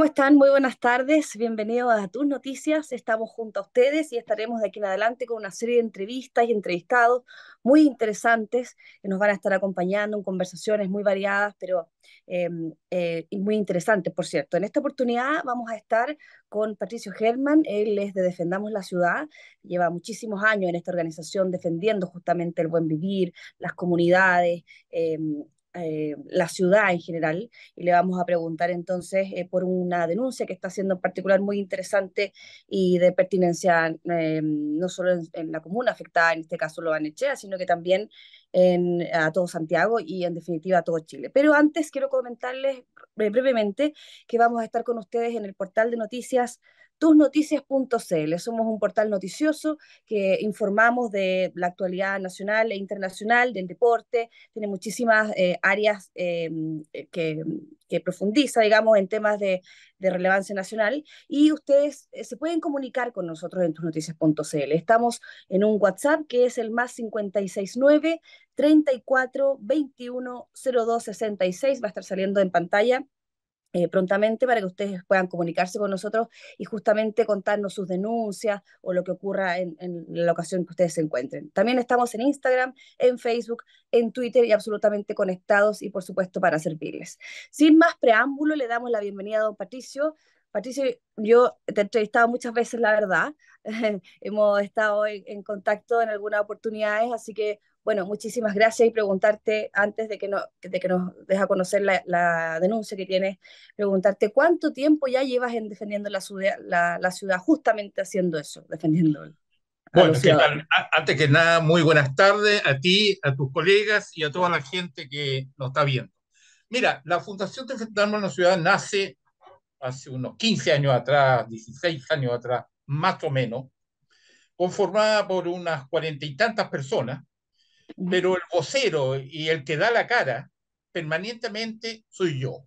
¿Cómo están? Muy buenas tardes. Bienvenidos a Tus Noticias. Estamos junto a ustedes y estaremos de aquí en adelante con una serie de entrevistas y entrevistados muy interesantes que nos van a estar acompañando en conversaciones muy variadas, pero em, eh, y muy interesantes, por cierto. En esta oportunidad vamos a estar con Patricio Germán. Él es de Defendamos la Ciudad. Lleva muchísimos años en esta organización defendiendo justamente el buen vivir, las comunidades. Em, eh, la ciudad en general y le vamos a preguntar entonces eh, por una denuncia que está siendo en particular muy interesante y de pertinencia eh, no solo en, la comuna afectada, en este caso lo echea sino que también a todo Santiago y en definitiva a todo Chile. Pero antes quiero comentarles brevemente que vamos a estar con ustedes en el portal de noticias tusnoticias.cl. Somos un portal noticioso que informamos de la actualidad nacional e internacional, del deporte, tiene muchísimas eh, áreas em, eh, que, profundiza, digamos, en temas de, relevancia nacional y ustedes eh, se pueden comunicar con nosotros en tusnoticias.cl. Estamos en un WhatsApp que es el más 569 34 21 02 va a estar saliendo en pantalla eh, prontamente para que ustedes puedan comunicarse con nosotros y justamente contarnos sus denuncias o lo que ocurra en, la ocasión que ustedes se encuentren. También estamos en Instagram, en Facebook, en Twitter y absolutamente conectados y por supuesto para servirles. Sin más preámbulo, le damos la bienvenida a don Patricio. Patricio, yo te he entrevistado muchas veces, la verdad. Hemos estado en contacto en algunas oportunidades, así que bueno, muchísimas gracias y preguntarte, antes de que, no, de que nos deja conocer la, denuncia que tienes, preguntarte cuánto tiempo ya llevas en defendiendo la ciudad, la, ciudad justamente haciendo eso, defendiendo. Bueno, antes que nada, muy buenas tardes a ti, a tus colegas y a toda la gente que nos está viendo. Mira, la Fundación Defendamos la Ciudad nace hace unos 15 años atrás, 16 años atrás, más o menos, conformada por unas cuarenta y tantas personas, pero el vocero y el que da la cara permanentemente soy yo.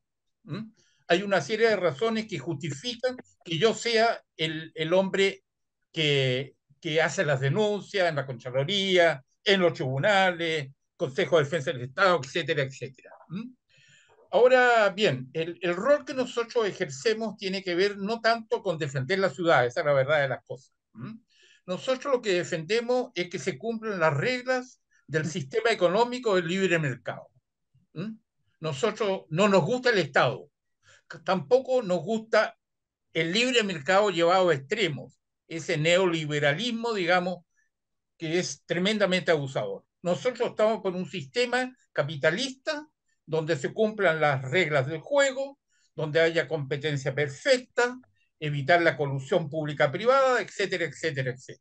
Hay una serie de razones que justifican que yo sea el, el hombre que, que, hace las denuncias en la Contraloría, en los tribunales, Consejo de Defensa del Estado, etcétera, etcétera. Ahora bien, el, el, rol que nosotros ejercemos tiene que ver no tanto con defender la ciudad, esa es la verdad de las cosas. Nosotros lo que defendemos es que se cumplan las reglas del sistema económico del libre mercado. Nosotros no nos gusta el Estado, tampoco nos gusta el libre mercado llevado a extremos, ese neoliberalismo, digamos, que es tremendamente abusador. Nosotros estamos con un sistema capitalista donde se cumplan las reglas del juego, donde haya competencia perfecta, evitar la colusión pública-privada, etcétera, etcétera, etcétera.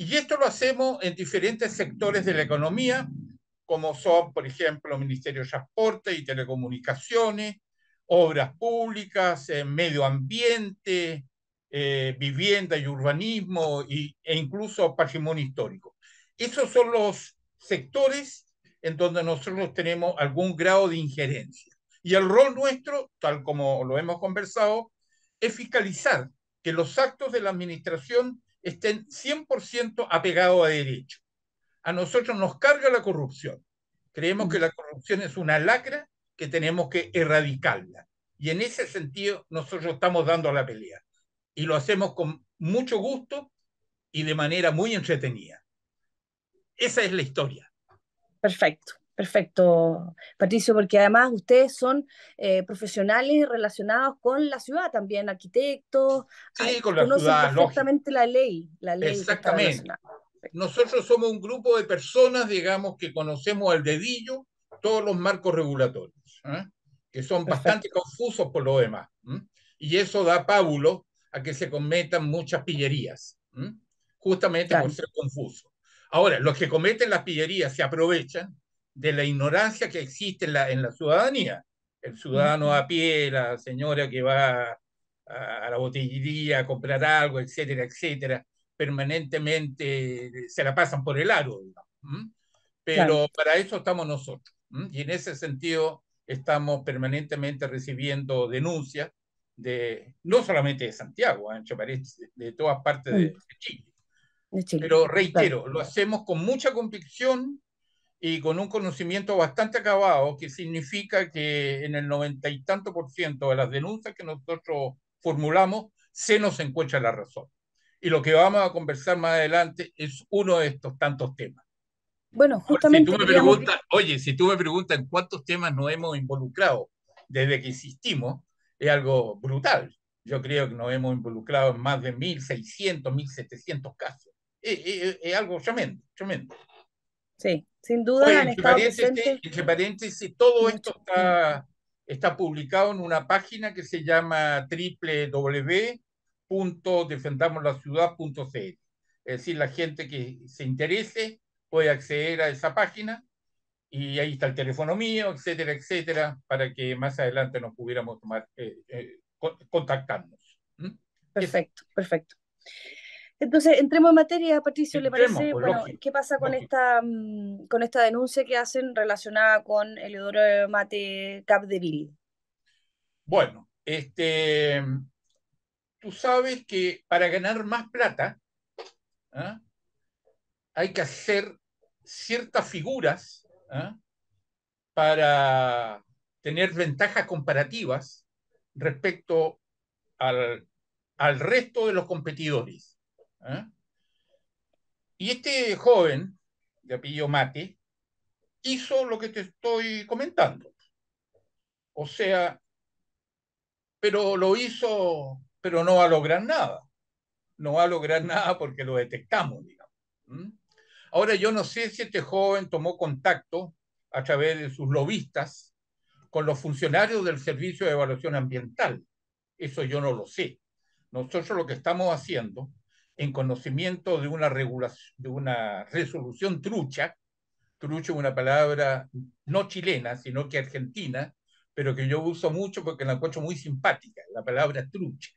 Y esto lo hacemos en diferentes sectores de la economía, como son, por ejemplo, Ministerio de Transporte y Telecomunicaciones, Obras Públicas, eh, Medio Ambiente, eh, Vivienda y Urbanismo e incluso Patrimonio Histórico. Esos son los sectores en donde nosotros tenemos algún grado de injerencia. Y el rol nuestro, tal como lo hemos conversado, es fiscalizar que los actos de la administración estén 100% apegados a derecho. A nosotros nos carga la corrupción. Creemos mm. que la corrupción es una lacra que tenemos que erradicarla. Y en ese sentido nosotros estamos dando la pelea. Y lo hacemos con mucho gusto y de manera muy entretenida. Esa es la historia. Perfecto. Perfecto, Patricio, porque además ustedes son eh, profesionales relacionados con la ciudad también, arquitectos. Sí, con la la ley, la ley. Exactamente. Nosotros somos un grupo de personas, digamos, que conocemos al dedillo todos los marcos regulatorios, ¿eh? que son bastante confusos por lo demás. Y eso da pábulo a que se cometan muchas pillerías, justamente por ser confuso. Ahora, los que cometen las pillerías se aprovechan de la ignorancia que existe en la, en la ciudadanía. El ciudadano a pie, la señora que va a, la botillería a comprar algo, etcétera, etcétera, permanentemente eh, se la pasan por el aro. Pero para eso estamos nosotros. Y en ese sentido estamos permanentemente recibiendo denuncias de, no solamente de Santiago, ¿eh? de todas partes de, mm. Chile. Pero reitero, lo hacemos con mucha convicción, y con un conocimiento bastante acabado, que significa que en el noventa y tanto por ciento de las denuncias que nosotros formulamos se nos encuentra la razón. Y lo que vamos a conversar más adelante es uno de estos tantos temas. Bueno, justamente. Si tú me preguntas, oye, si tú me preguntas en cuántos temas nos hemos involucrado desde que existimos, es algo brutal. Yo creo que nos hemos involucrado en más de 1.600, 1.700 casos. Es, casos, es algo tremendo, tremendo. Sí, sin duda han entre, paréntesis, todo esto está, está publicado en una página que se llama www.defendamoslaciudad.cl. Es decir, la gente que se interese puede acceder a esa página y ahí está el teléfono mío, etcétera, etcétera, para que más adelante nos pudiéramos tomar, eh, eh, contactarnos. ¿Mm? Perfecto, perfecto. Entonces, entremos en materia, Patricio, ¿le parece? Pues, bueno, ¿qué pasa con esta, mm, con esta denuncia que hacen relacionada con el Eleodoro Mate Capdeville? Bueno, este, tú sabes que para ganar más plata ¿ah? hay que hacer ciertas figuras ¿ah? para tener ventajas comparativas respecto al, al resto de los competidores. ¿eh? Y este joven, de apellido Mate, hizo lo que te estoy comentando. O sea, pero lo hizo, pero no va a lograr nada. No va a lograr nada porque lo detectamos, digamos. Ahora yo no sé si este joven tomó contacto a través de sus lobistas con los funcionarios del Servicio de Evaluación Ambiental. Eso yo no lo sé. Nosotros lo que estamos haciendo en conocimiento de una, regulación, de una resolución trucha, trucha es una palabra no chilena, sino que argentina, pero que yo uso mucho porque la encuentro muy simpática, la palabra trucha.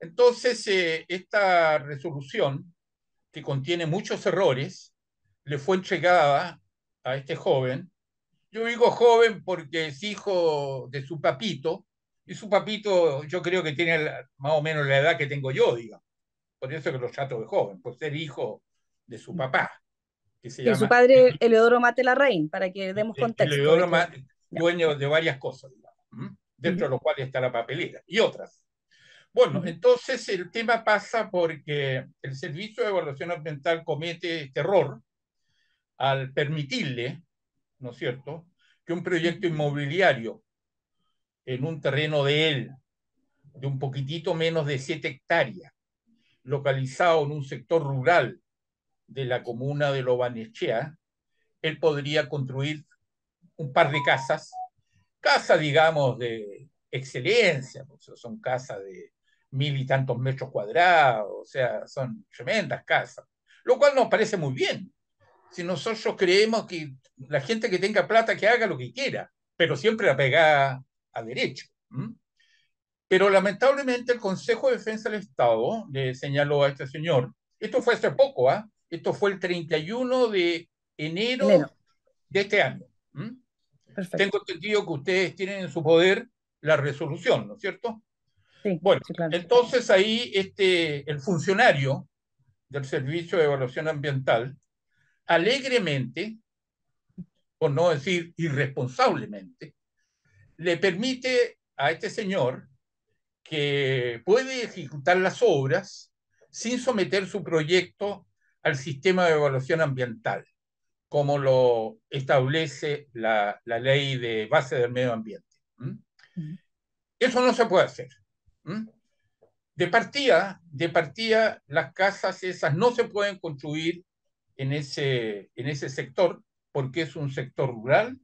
Entonces, eh, esta resolución, que contiene muchos errores, le fue entregada a este joven. Yo digo joven porque es hijo de su papito, y su papito yo creo que tiene más o menos la edad que tengo yo, digamos por eso que los trato de joven, por ser hijo de su mm. papá. Que de su padre Eleodoro Mate Larraín, para que demos este, contexto. Eleodoro Mate, dueño de varias cosas, dentro de lo cuales está la papelera y otras. Bueno, entonces el tema pasa porque el Servicio de Evaluación Ambiental comete este error al permitirle, ¿no es cierto?, que un proyecto inmobiliario en un terreno de él, de un poquitito menos de 7 hectáreas, localizado en un sector rural de la comuna de Lobanechea, él podría construir un par de casas, casas, digamos, de excelencia, son casas de mil y tantos metros cuadrados, o sea, son tremendas casas, lo cual nos parece muy bien. Si nosotros creemos que la gente que tenga plata que haga lo que quiera, pero siempre la a derecho. Pero lamentablemente el Consejo de Defensa del Estado le señaló a este señor, esto fue hace poco, ¿ah? Esto fue el 31 de enero, de este año. Tengo entendido que ustedes tienen en su poder la resolución, ¿no es cierto? Sí, bueno, entonces ahí este, el funcionario del Servicio de Evaluación Ambiental alegremente, por no decir irresponsablemente, le permite a este señor que puede ejecutar las obras sin someter su proyecto al sistema de evaluación ambiental, como lo establece la, ley de base del medio ambiente. ¿Mm? Mm. Eso no se puede hacer. ¿Mm? De partida, de partida, las casas esas no se pueden construir en ese, en ese sector porque es un sector rural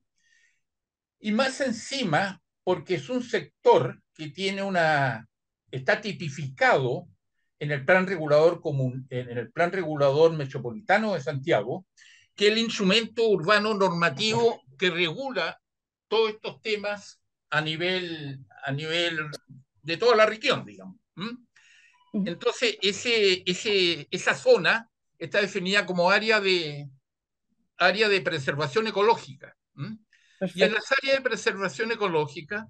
y más encima porque es un sector que tiene una, está tipificado en el plan regulador común, en el plan regulador metropolitano de Santiago, que es el instrumento urbano normativo que regula todos estos temas a nivel, a nivel de toda la región, digamos. Entonces, ese, ese, esa zona está definida como área de, área de preservación ecológica. Y en las áreas de preservación ecológica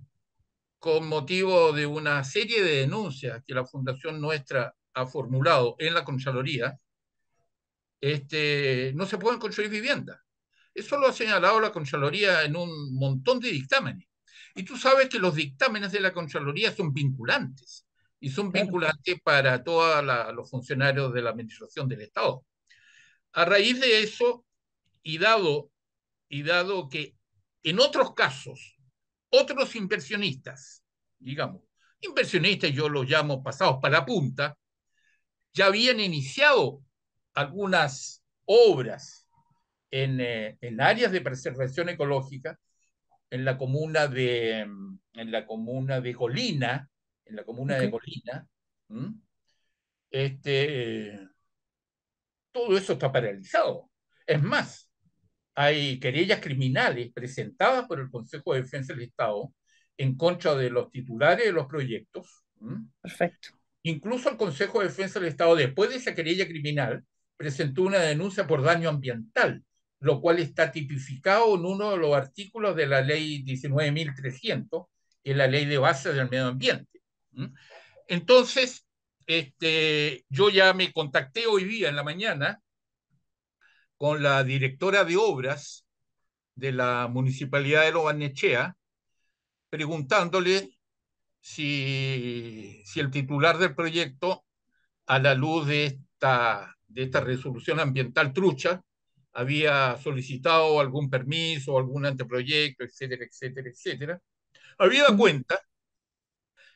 con motivo de una serie de denuncias que la Fundación Nuestra ha formulado en la Conchaloría, este, no se pueden construir viviendas. Eso lo ha señalado la Conchaloría en un montón de dictámenes. Y tú sabes que los dictámenes de la Conchaloría son vinculantes y son vinculantes para todos los funcionarios de la Administración del Estado. A raíz de eso, y dado, y dado que en otros casos otros inversionistas, digamos, inversionistas, yo los llamo pasados para la punta, ya habían iniciado algunas obras en, eh, áreas de preservación ecológica, en la comuna de, mm, en la comuna de Colina, en la comuna de Colina. Este, eh, todo eso está paralizado. Es más, hay querellas criminales presentadas por el Consejo de Defensa del Estado en contra de los titulares de los proyectos. Perfecto. Incluso el Consejo de Defensa del Estado, después de esa querella criminal, presentó una denuncia por daño ambiental, lo cual está tipificado en uno de los artículos de la ley 19.300, que es la ley de base del medio ambiente. Entonces, este, yo ya me contacté hoy día en la mañana con la directora de obras de la municipalidad de Lobanechea, preguntándole si, si el titular del proyecto, a la luz de esta, de esta resolución ambiental trucha, había solicitado algún permiso, algún anteproyecto, etcétera, etcétera, etcétera, había dado cuenta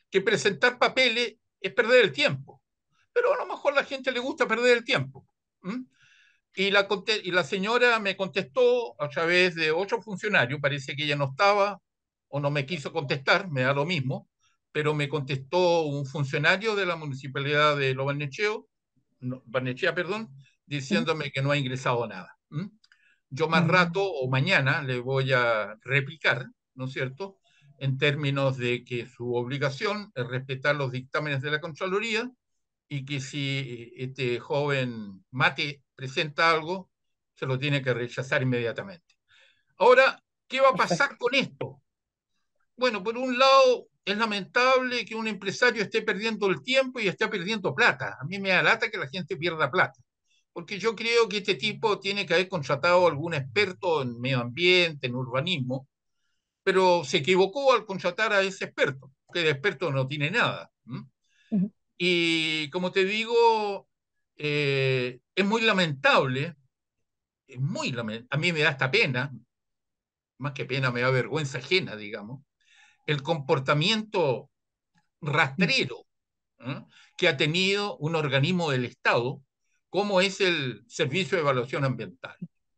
que presentar papeles es perder el tiempo. Pero a lo mejor a la gente le gusta perder el tiempo. Y la, señora me contestó a través de otro funcionario, parece que ella no estaba o no me quiso contestar, me da lo mismo, pero me contestó un funcionario de la municipalidad de Lo Barnechea, perdón, diciéndome que no ha ingresado nada. Yo más rato o mañana le voy a replicar, ¿no es cierto?, en términos de que su obligación es respetar los dictámenes de la Contraloría y que si eh, este joven Mate presenta algo, se lo tiene que rechazar inmediatamente. Ahora, ¿qué va a pasar con esto? Bueno, por un lado, es lamentable que un empresario esté perdiendo el tiempo y esté perdiendo plata. A mí me da que la gente pierda plata, porque yo creo que este tipo tiene que haber contratado a algún experto en medio ambiente, en urbanismo, pero se equivocó al contratar a ese experto, que de experto no tiene nada. Y como te digo, eh, es muy lamentable, es muy a mí me da esta pena, más que pena, me da vergüenza ajena, digamos, el comportamiento rastrero ¿eh? que ha tenido un organismo del Estado, como es el Servicio de Evaluación Ambiental,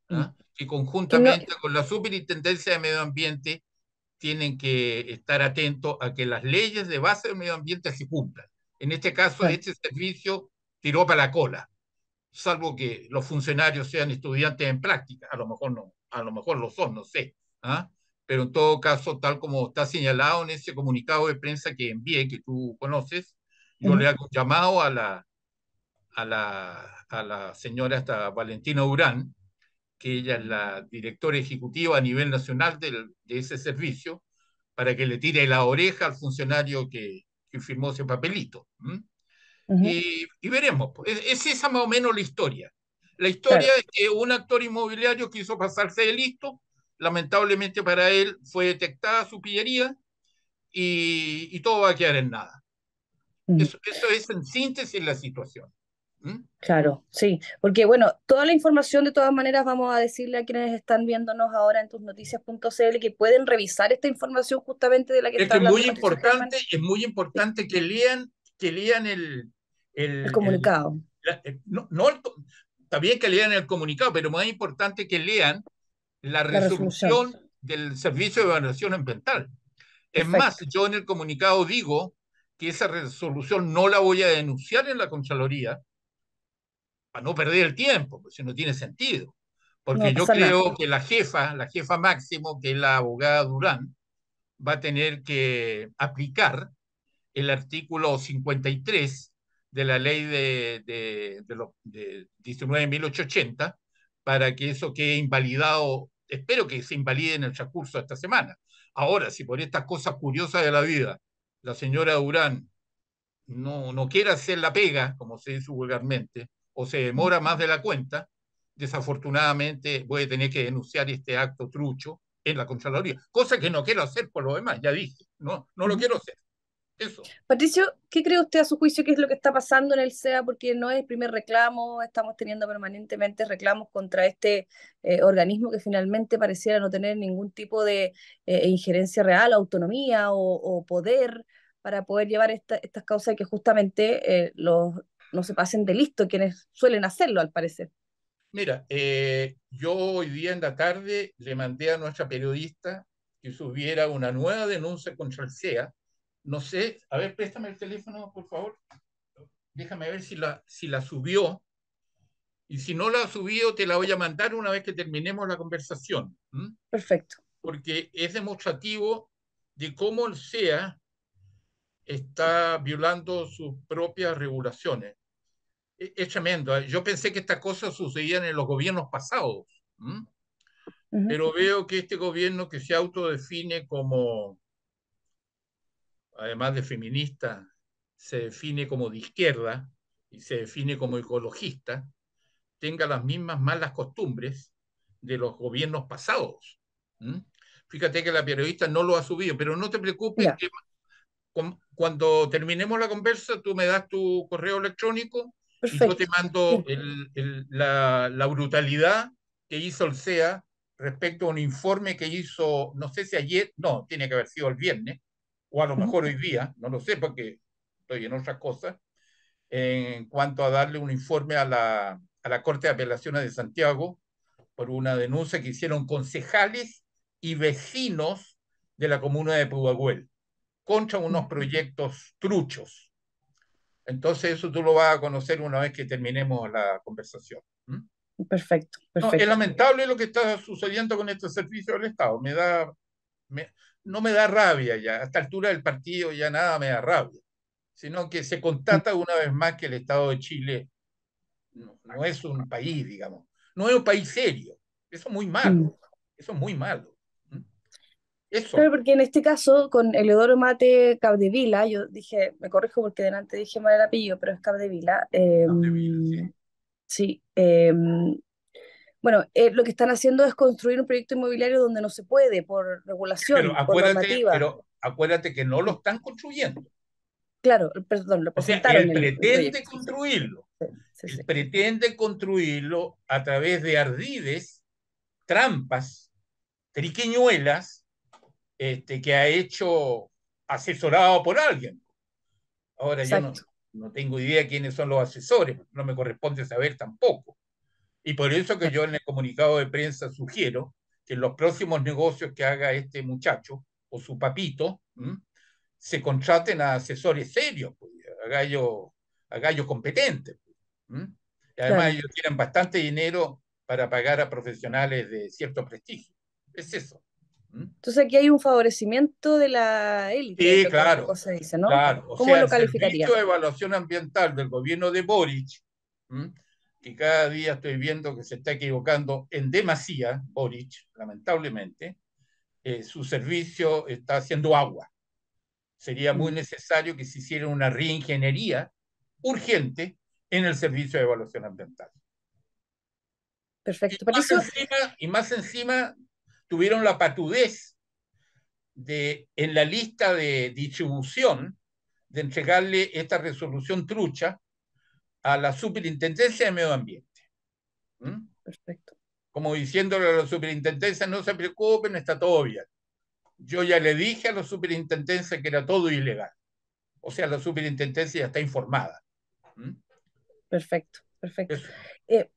¿eh? mm. que conjuntamente con la Superintendencia de Medio Ambiente tienen que estar atentos a que las leyes de base del medio ambiente se cumplan. En este caso, este servicio tiró para la cola, salvo que los funcionarios sean estudiantes en práctica, a lo mejor no, a lo mejor lo son, no sé. ¿ah? Pero en todo caso, tal como está señalado en ese comunicado de prensa que envié, que tú conoces, yo le hago llamado a la, a la, a la señora hasta Valentina Durán, que ella es la directora ejecutiva a nivel nacional de ese servicio, para que le tire la oreja al funcionario que, y firmó ese papelito. y, y, veremos, pues, es, es, esa más o menos la historia. La historia es que un actor inmobiliario quiso pasarse de listo, lamentablemente para él fue detectada su pillería y, y todo va a quedar en nada. eso, eso es en síntesis la situación. ¿Mm? Claro, sí, porque bueno, toda la información de todas maneras vamos a decirle a quienes están viéndonos ahora en tus tusnoticias.cl que pueden revisar esta información justamente de la que es está muy importante, es muy importante que lean, que lean el, el, comunicado. Eh, no, que lean el comunicado, pero más importante que lean la resolución, del Servicio de Evaluación Ambiental. Es más, yo en el comunicado digo que esa resolución no la voy a denunciar en la Contraloría, para no perder el tiempo, pues si no tiene sentido. Porque yo creo que la jefa, la jefa máximo, que es la abogada Durán, va a tener que aplicar el artículo 53 de la ley de, de, de, 19.880 para que eso quede invalidado. Espero que se invalide en el transcurso de esta semana. Ahora, si por estas cosas curiosas de la vida la señora Durán no, no quiere hacer la pega, como se dice vulgarmente, o se demora más de la cuenta, desafortunadamente voy a tener que denunciar este acto trucho en la Contraloría, cosa que no quiero hacer por lo demás, ya dije, no, no lo quiero hacer. Eso. Patricio, ¿qué cree usted a su juicio ¿Qué es lo que está pasando en el SEA? Porque no es el primer reclamo, estamos teniendo permanentemente reclamos contra este eh, organismo que finalmente pareciera no tener ningún tipo de eh, injerencia real, autonomía o, poder para poder llevar estas causas que justamente eh, los no se pasen de listo quienes suelen hacerlo, al parecer. Mira, eh, yo hoy día en la tarde le mandé a nuestra periodista que subiera una nueva denuncia contra el CEA. No sé, a ver, préstame el teléfono, por favor. Déjame ver si la, si la subió. Y si no la ha subido, te la voy a mandar una vez que terminemos la conversación. Perfecto. Porque es demostrativo de cómo el CEA está violando sus propias regulaciones es tremendo. ¿eh? Yo pensé que estas cosas sucedían en los gobiernos pasados, pero veo que este gobierno que se autodefine como, además de feminista, se define como de izquierda y se define como ecologista, tenga las mismas malas costumbres de los gobiernos pasados. Fíjate que la periodista no lo ha subido, pero no te preocupes que cuando terminemos la conversa tú me das tu correo electrónico y yo te mando la, brutalidad que hizo el CEA respecto a un informe que hizo, no sé si ayer, no, tiene que haber sido el viernes, o a lo mejor hoy día, no lo sé porque estoy en otras cosas, en cuanto a darle un informe a la, a la Corte de Apelaciones de Santiago por una denuncia que hicieron concejales y vecinos de la comuna de Pudahuel contra unos proyectos truchos entonces eso tú lo vas a conocer una vez que terminemos la conversación. Perfecto, es lamentable lo que está sucediendo con este servicio del Estado. Me da, no me da rabia ya. A esta altura del partido ya nada me da rabia. Sino que se constata mm. una vez más que el Estado de Chile no es un país, digamos. No es un país serio. Eso es muy malo. Mm. Eso es muy malo. Claro, porque en este caso, con Eleodoro Mate Cabdevila, yo dije, me corrijo porque delante dije mal el pero es Cabdevila em, sí. sí em, bueno, eh, lo que están haciendo es construir un proyecto inmobiliario donde no se puede por regulación, por normativa. Pero acuérdate que no lo están construyendo. Claro, perdón, lo O sea, él pretende construirlo. pretende construirlo a través de ardides, trampas, triquiñuelas este, que ha hecho asesorado por alguien. Ahora yo no, no, tengo idea quiénes son los asesores, no me corresponde saber tampoco. Y por eso que yo en el comunicado de prensa sugiero que en los próximos negocios que haga este muchacho o su papito, se contraten a asesores serios, pues, a gallos gallo competentes. además ellos tienen bastante dinero para pagar a profesionales de cierto prestigio. Es eso. ¿Mm? Entonces aquí hay un favorecimiento de la élite. Sí, claro. ¿Cómo lo calificaría? El de evaluación ambiental del gobierno de Boric, que cada día estoy viendo que se está equivocando en demasía, Boric, lamentablemente, eh, su servicio está haciendo agua. Sería muy mm. necesario que se hiciera una reingeniería urgente en el servicio de evaluación ambiental. Perfecto. Y más, encima, y más encima tuvieron la patudez de, en la lista de distribución, de entregarle esta resolución trucha a la Superintendencia de Medio Ambiente. ¿Mm? Perfecto. Como diciéndole a la Superintendencia, no se preocupen, está todo bien. Yo ya le dije a la Superintendencia que era todo ilegal. O sea, la Superintendencia ya está informada. ¿Mm? Perfecto, perfecto. Eh,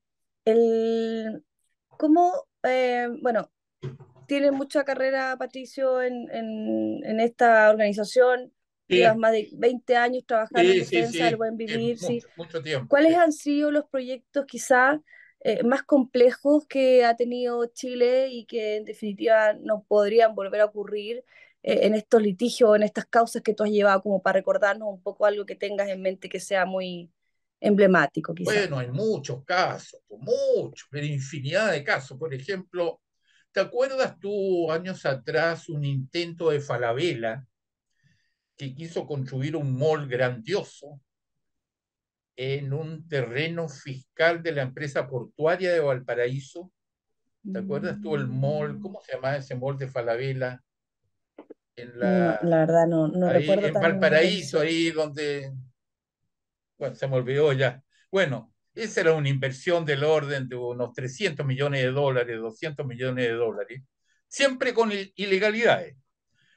el, ¿Cómo, eh, bueno, tiene mucha carrera, Patricio, en, en, esta organización. Llevas más de 20 años trabajando en defensa del buen vivir. Mucho, tiempo, ¿Cuáles han sido los proyectos quizás eh, más complejos que ha tenido Chile y que en definitiva no podrían volver a ocurrir eh, en estos litigios, en estas causas que tú has llevado, como para recordarnos un poco algo que tengas en mente que sea muy emblemático. Bueno, hay muchos casos, muchos, pero infinidad de casos. Por ejemplo, ¿Te acuerdas tú años atrás un intento de Falabella que quiso construir un mall grandioso en un terreno fiscal de la empresa portuaria de Valparaíso? ¿Te acuerdas tú el mall? Mm. ¿Cómo se llamaba ese mall de Falabella? En la, verdad no, no recuerdo. En Valparaíso, ahí donde... Bueno, se me olvidó ya. Bueno, esa era una inversión del orden de unos 300 millones de dólares, 200 millones de dólares, siempre con ilegalidades.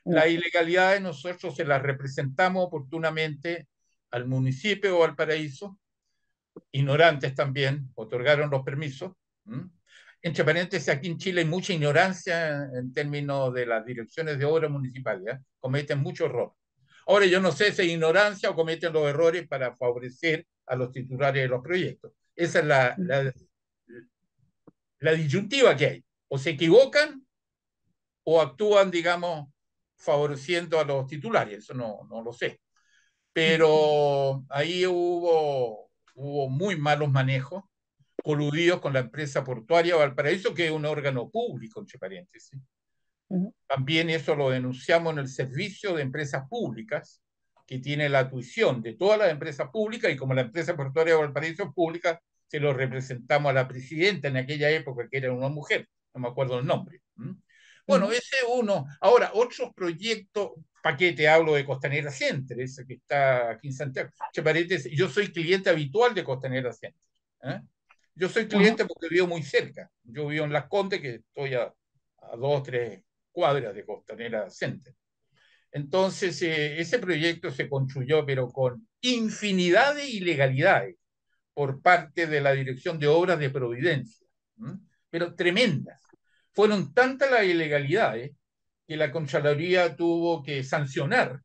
Mm. Las ilegalidades nosotros se las representamos oportunamente al municipio o al paraíso, ignorantes también, otorgaron los permisos. Entre paréntesis, aquí en Chile hay mucha ignorancia en términos de las direcciones de obra municipales, ¿eh? cometen mucho error. Ahora yo no sé si es ignorancia o cometen los errores para favorecer a los titulares de los proyectos. Esa es mm. la, la, disyuntiva que hay. O se equivocan o actúan, digamos, favoreciendo a los titulares. Eso no, no lo sé. Pero ahí hubo, hubo muy malos manejos coludidos con la empresa portuaria Valparaíso, que es un órgano público, entre paréntesis. También eso lo denunciamos en el servicio de empresas públicas, que tiene la tuición de todas las empresas públicas y como la empresa portuaria de Valparaíso pública, se lo representamos a la presidenta en aquella época, que era una mujer, no me acuerdo el nombre. Bueno, ese uno. Ahora, otros proyectos, paquete, hablo de Costanera Center, ese que está aquí en Santiago. parece yo soy cliente habitual de Costanera Center. ¿eh? Yo soy cliente porque vivo muy cerca. Yo vivo en Las Condes, que estoy a, a dos, tres cuadras de Costanera Center. Entonces, eh, ese proyecto se construyó, pero con infinidad de ilegalidades por parte de la Dirección de Obras de Providencia, pero tremendas. Fueron tantas las ilegalidades que la Contraloría tuvo que sancionar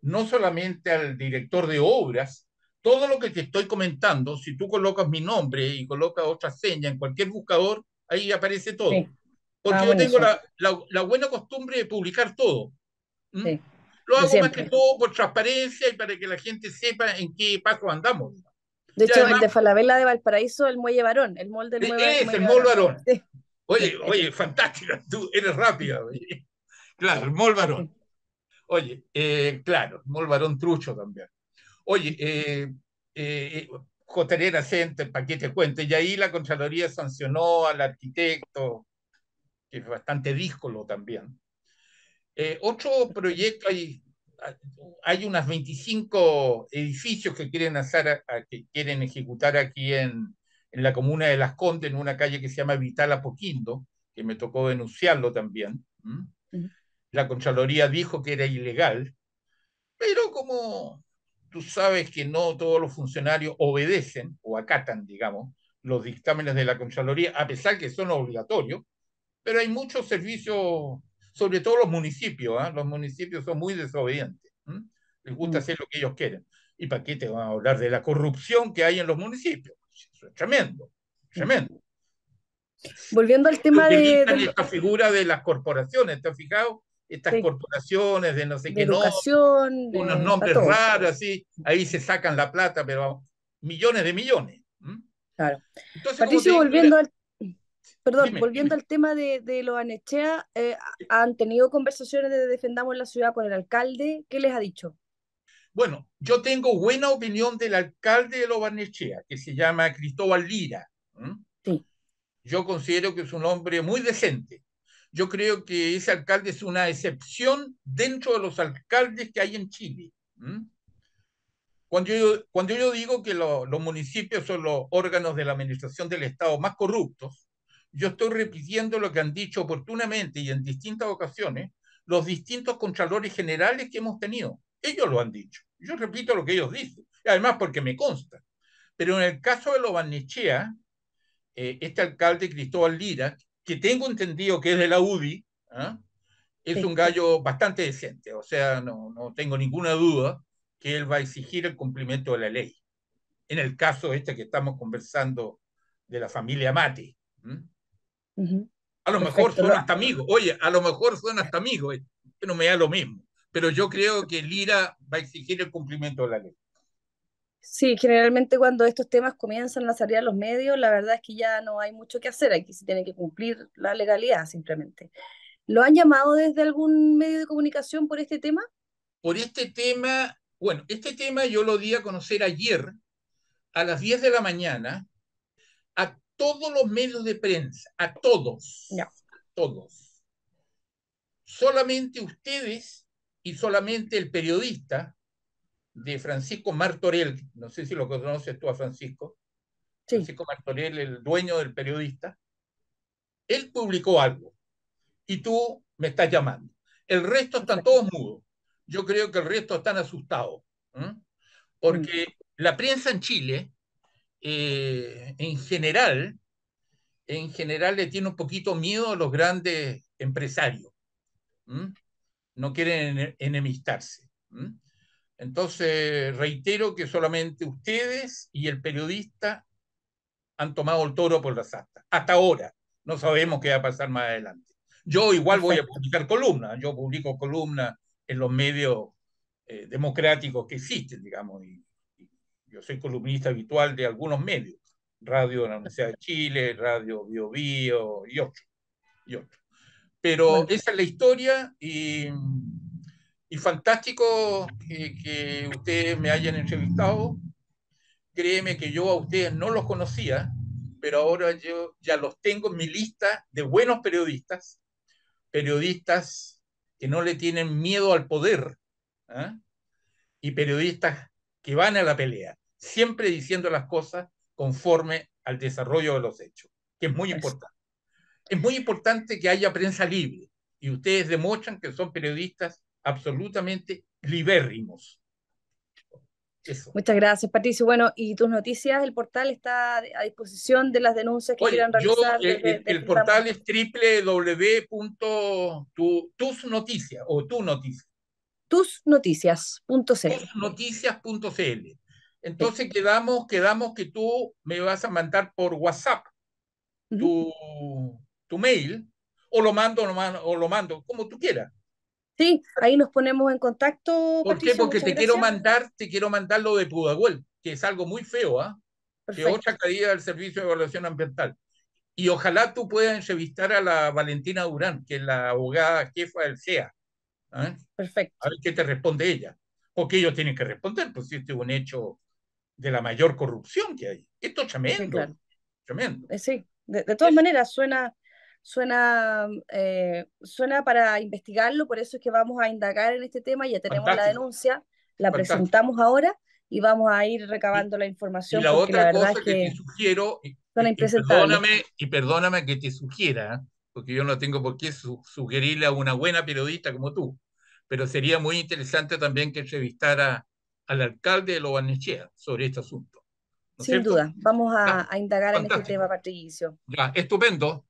no solamente al director de obras, todo lo que te estoy comentando, si tú colocas mi nombre y colocas otra seña en cualquier buscador, ahí aparece todo. Porque ah, yo tengo la, buena costumbre de publicar todo. ¿Mm? Lo hago más que todo por transparencia y para que la gente sepa en qué paso andamos. De hecho, de Falabella de Valparaíso, el Muelle Varón, el molde Es, el Muelle Varón. Oye, oye, fantástica, tú eres rápida. Claro, el Mol Varón. Oye, eh, claro, Mol Varón Trucho también. Oye, eh, eh, paquete Center, para que te cuente, y ahí la Contraloría sancionó al arquitecto, que es bastante díscolo también, eh, otro proyecto, hay, hay unas 25 edificios que quieren, hacer, que quieren ejecutar aquí en, en la comuna de Las Condes, en una calle que se llama Vital Apoquindo, que me tocó denunciarlo también. La Conchaloría dijo que era ilegal, pero como tú sabes que no todos los funcionarios obedecen o acatan, digamos, los dictámenes de la Conchaloría, a pesar que son obligatorios, pero hay muchos servicios sobre todo los municipios, ¿ah? los municipios son muy desobedientes, les gusta mm. hacer lo que ellos quieren. ¿Y para qué te van a hablar de la corrupción que hay en los municipios? Eso es tremendo, tremendo. Mm. Volviendo al tema de, Esta figura de las corporaciones, ¿te has fijado? Estas corporaciones de no sé de qué educación, unos nombres raros, así, ahí se sacan la plata, pero millones de millones. Claro. Entonces, Patricio, volviendo al perdón, volviendo al tema de, de eh, ¿han tenido conversaciones de Defendamos la Ciudad con el alcalde? ¿Qué les ha dicho? Bueno, yo tengo buena opinión del alcalde de Lobanechea, que se llama Cristóbal Lira. Yo considero que es un hombre muy decente. Yo creo que ese alcalde es una excepción dentro de los alcaldes que hay en Chile. Cuando, yo, cuando yo digo que los municipios son los órganos de la administración del Estado más corruptos, yo estoy repitiendo lo que han dicho oportunamente y en distintas ocasiones los distintos contralores generales que hemos tenido. Ellos lo han dicho. Yo repito lo que ellos dicen, además porque me consta. Pero en el caso de Lobanechea, eh, este alcalde Cristóbal Lira, que tengo entendido que es de la UDI, ¿ah? es un gallo bastante decente, o sea, no, no tengo ninguna duda que él va a exigir el cumplimiento de la ley. En el caso este que estamos conversando de la familia Mate. A lo mejor son hasta amigos. Oye, a lo mejor son hasta amigos. Eh. No me da lo mismo. Pero yo creo que Lira va a exigir el cumplimiento de la ley. Sí, generalmente cuando estos temas comienzan a salir a los medios, la verdad es que ya no hay mucho que hacer. Aquí se tiene que cumplir la legalidad simplemente. ¿Lo han llamado desde algún medio de comunicación por este tema? Por este tema, bueno, este tema yo lo di a conocer ayer a las 10 de la mañana a todos los medios de prensa, a todos, a todos. Solamente ustedes y solamente el periodista de Francisco Martorell, no sé si lo conoces tú a Francisco, Francisco Martorell, el dueño del periodista, él publicó algo y tú me estás llamando. El resto están todos mudos. Yo creo que el resto están asustados. Porque mm. la prensa en Chile eh, en general, en general le tiene un poquito miedo a los grandes empresarios. No quieren enemistarse. Entonces, reitero que solamente ustedes y el periodista han tomado el toro por las astas. Hasta ahora. No sabemos qué va a pasar más adelante. Yo igual voy a publicar columnas. Yo publico columnas en los medios eh, democráticos que existen, digamos, y, yo soy columnista habitual de algunos medios, Radio de la Universidad de Chile, Radio Bio Bio y otros. Y otro. Pero esa es la historia y, y fantástico que, ustedes me hayan entrevistado. Créeme que yo a ustedes no los conocía, pero ahora yo ya los tengo en mi lista de buenos periodistas, periodistas que no le tienen miedo al poder ¿ah? y periodistas que van a la pelea, siempre diciendo las cosas conforme al desarrollo de los hechos, que es muy importante. Es muy importante que haya prensa libre y ustedes demuestran que son periodistas absolutamente libérrimos. Muchas gracias, Patricio. Bueno, y tus noticias, el portal está a disposición de las denuncias que quieran realizar. Eh, el, el portal es www.tusnoticias o tu noticia Tusnoticias.cl. Tusnoticias.cl. Entonces quedamos, quedamos que tú me vas a mandar por WhatsApp tu, tu, mail, o lo mando, o lo mando, como tú quieras. Sí, ahí nos ponemos en contacto. ¿Por qué? Porque te quiero mandar, te quiero mandar lo de Pudahuel, que es algo muy feo, ¿ah? Que otra caída del Servicio de Evaluación Ambiental. Y ojalá tú puedas entrevistar a la Valentina Durán, que es la abogada jefa del CEA. ¿Ah? Perfecto. A ver qué te responde ella. Porque ellos tienen que responder, pues este es un hecho de la mayor corrupción que hay. Esto es tremendo. Sí, eh, De, todas maneras, suena, suena, eh, suena para investigarlo, por eso es que vamos a indagar en este tema, ya tenemos la denuncia, la presentamos ahora y vamos a ir recabando la información. Y la otra cosa que, te sugiero, perdóname, y perdóname que te sugiera, porque yo no tengo por qué sugerirle a una buena periodista como tú, pero sería muy interesante también que entrevistara al alcalde de Lobanechea sobre este asunto. Sin duda, vamos a, indagar en este tema, Patricio. estupendo.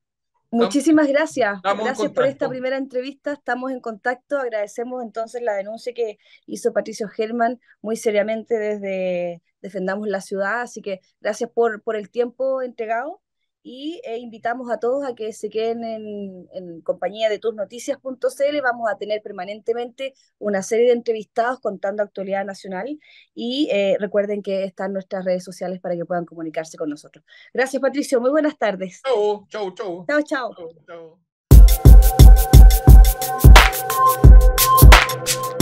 Muchísimas gracias. gracias por esta primera entrevista. Estamos en contacto. Agradecemos entonces la denuncia que hizo Patricio Germán muy seriamente desde Defendamos la Ciudad. Así que gracias por, por el tiempo entregado y eh, invitamos a todos a que se queden en, compañía de tusnoticias.cl. Vamos a tener permanentemente una serie de entrevistados contando actualidad nacional y eh, recuerden que están nuestras redes sociales para que puedan comunicarse con nosotros. Gracias Patricio, muy buenas tardes. Chau, chau, chau. Chau, chau. chau.